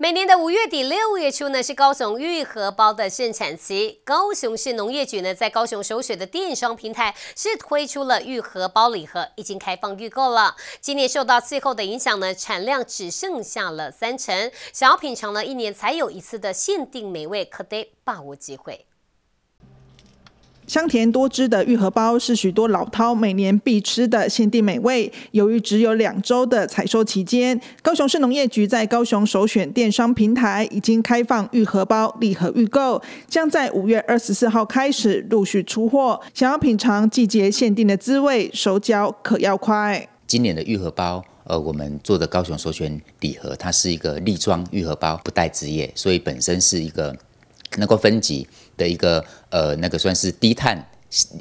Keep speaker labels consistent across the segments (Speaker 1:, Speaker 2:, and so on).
Speaker 1: 每年的五月底六月初呢，是高雄玉荷包的盛产期。高雄市农业局呢，在高雄首选的电商平台是推出了玉荷包礼盒，已经开放预购了。今年受到气候的影响呢，产量只剩下了三成。想要品尝呢一年才有一次的限定美味，可得把握机会。
Speaker 2: 香甜多汁的玉荷包是许多老饕每年必吃的限定美味。由于只有两周的采收期间，高雄市农业局在高雄首选电商平台已经开放玉荷包礼盒预购，将在五月二十四号开始陆续出货。想要品尝季节限定的滋味，手脚可要快。
Speaker 3: 今年的玉荷包，呃，我们做的高雄首选礼盒，它是一个立装玉荷包，不带枝叶，所以本身是一个。能够分级的一个呃那个算是低碳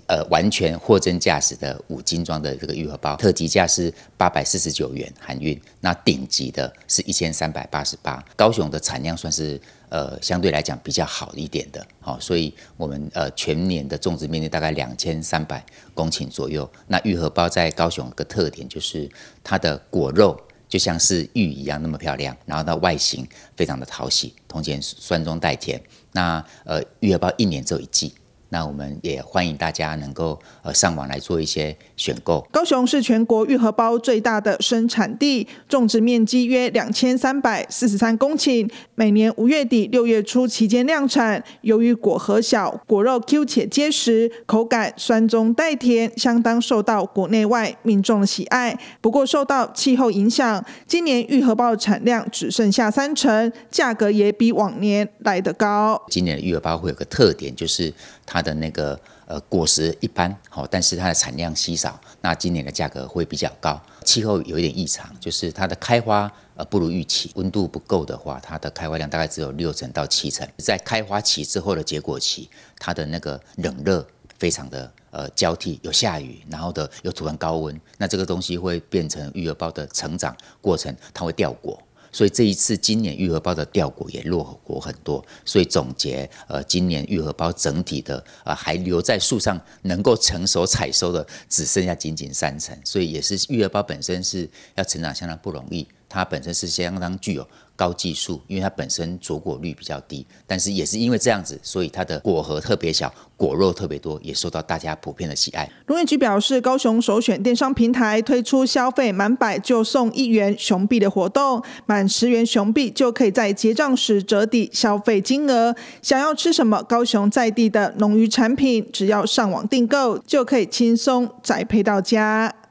Speaker 3: 呃完全货真价实的五斤装的这个玉荷包，特级价是八百四十九元含运，那顶级的是一千三百八十八。高雄的产量算是呃相对来讲比较好一点的哦，所以我们呃全年的种植面积大概两千三百公顷左右。那玉荷包在高雄的个特点就是它的果肉。就像是玉一样那么漂亮，然后它外形非常的讨喜，铜钱酸中带甜。那呃，玉儿包一年只有一季。那我们也欢迎大家能够呃上网来做一些选购。
Speaker 2: 高雄是全国玉荷包最大的生产地，种植面积约两千三百四十三公顷，每年五月底六月初期间量产。由于果核小，果肉 Q 且结实，口感酸中带甜，相当受到国内外民众的喜爱。不过受到气候影响，今年玉荷包的产量只剩下三成，价格也比往年来得高。
Speaker 3: 今年玉荷包会有个特点，就是它。它的那个呃果实一般好，但是它的产量稀少。那今年的价格会比较高。气候有一点异常，就是它的开花呃不如预期，温度不够的话，它的开花量大概只有六成到七成。在开花期之后的结果期，它的那个冷热非常的呃交替，有下雨，然后的又突然高温，那这个东西会变成育儿包的成长过程，它会掉果。所以这一次，今年玉荷包的调果也落果很多。所以总结，呃，今年玉荷包整体的呃还留在树上能够成熟采收的，只剩下仅仅三成。所以也是玉荷包本身是要成长相当不容易。它本身是相当具有高技术，因为它本身着果率比较低，但是也是因为这样子，所以它的果核特别小，果肉特别多，也受到大家普遍的喜爱。
Speaker 2: 农业局表示，高雄首选电商平台推出消费满百就送一元熊币的活动，满十元熊币就可以在结账时折抵消费金额。想要吃什么高雄在地的农渔产品，只要上网订购，就可以轻松宅配到家。